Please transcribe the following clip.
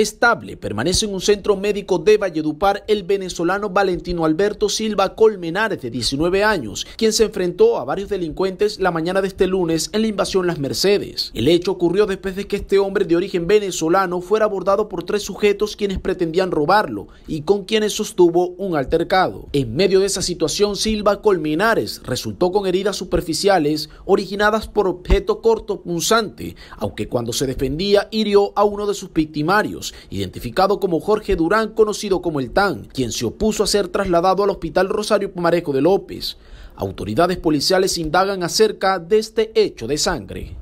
estable. Permanece en un centro médico de Valledupar el venezolano Valentino Alberto Silva Colmenares, de 19 años, quien se enfrentó a varios delincuentes la mañana de este lunes en la invasión Las Mercedes. El hecho ocurrió después de que este hombre de origen venezolano fuera abordado por tres sujetos quienes pretendían robarlo y con quienes sostuvo un altercado. En medio de esa situación, Silva Colmenares resultó con heridas superficiales originadas por objeto corto punzante, aunque cuando se defendía hirió a uno de sus victimarios identificado como Jorge Durán, conocido como el TAN, quien se opuso a ser trasladado al Hospital Rosario Pumarejo de López. Autoridades policiales indagan acerca de este hecho de sangre.